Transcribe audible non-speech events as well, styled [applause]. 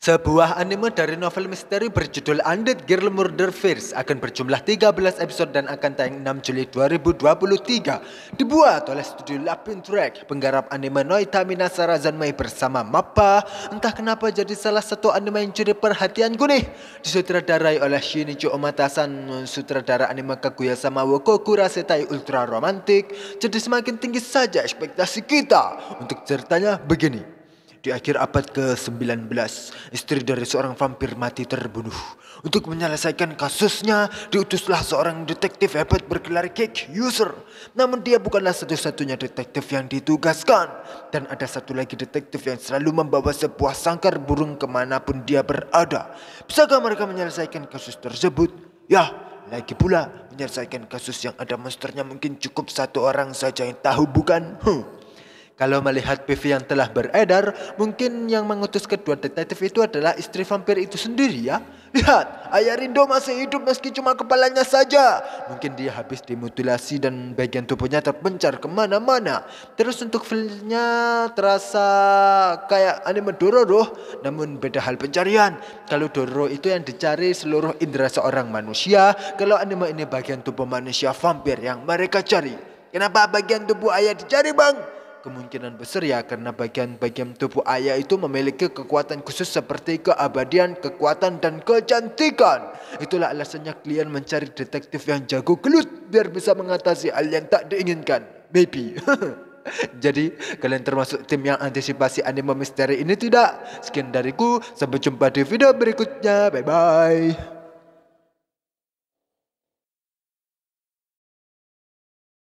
Sebuah anime dari novel misteri berjudul Undead Girl Murder Fears akan berjumlah 13 episode dan akan tayang 6 Juli 2023. Dibuat oleh studio Lapin Track, penggarap anime Noita Minasara Zanmai bersama Mappa. Entah kenapa jadi salah satu anime yang curi perhatian gue nih. Disutradarai oleh Shinichi Omata San, sutradara anime Kaguya sama Wokoku Rasetai Ultra Romantik. Jadi semakin tinggi saja ekspektasi kita. Untuk ceritanya begini. Di akhir abad ke-19, istri dari seorang vampir mati terbunuh. Untuk menyelesaikan kasusnya, diutuslah seorang detektif hebat bergelar Kick User. Namun dia bukanlah satu-satunya detektif yang ditugaskan. Dan ada satu lagi detektif yang selalu membawa sebuah sangkar burung kemanapun dia berada. Bisakah mereka menyelesaikan kasus tersebut? Ya, lagi pula, menyelesaikan kasus yang ada monsternya mungkin cukup satu orang saja yang tahu bukan? Huh. Kalau melihat PV yang telah beredar, mungkin yang mengutus kedua detektif itu adalah istri vampir itu sendiri ya. Lihat, Ayah Rindo masih hidup meski cuma kepalanya saja. Mungkin dia habis dimutilasi dan bagian tubuhnya terpencar kemana-mana. Terus untuk filmnya terasa kayak anime Dororo, namun beda hal pencarian. Kalau Dororo itu yang dicari seluruh indera seorang manusia, kalau anime ini bagian tubuh manusia vampir yang mereka cari. Kenapa bagian tubuh ayah dicari bang? Kemungkinan besar ya karena bagian-bagian tubuh ayah itu memiliki kekuatan khusus seperti keabadian, kekuatan, dan kecantikan. Itulah alasannya kalian mencari detektif yang jago gelut biar bisa mengatasi hal yang tak diinginkan. Baby. [laughs] Jadi kalian termasuk tim yang antisipasi anime misteri ini tidak? Sekian dariku, sampai jumpa di video berikutnya. Bye-bye.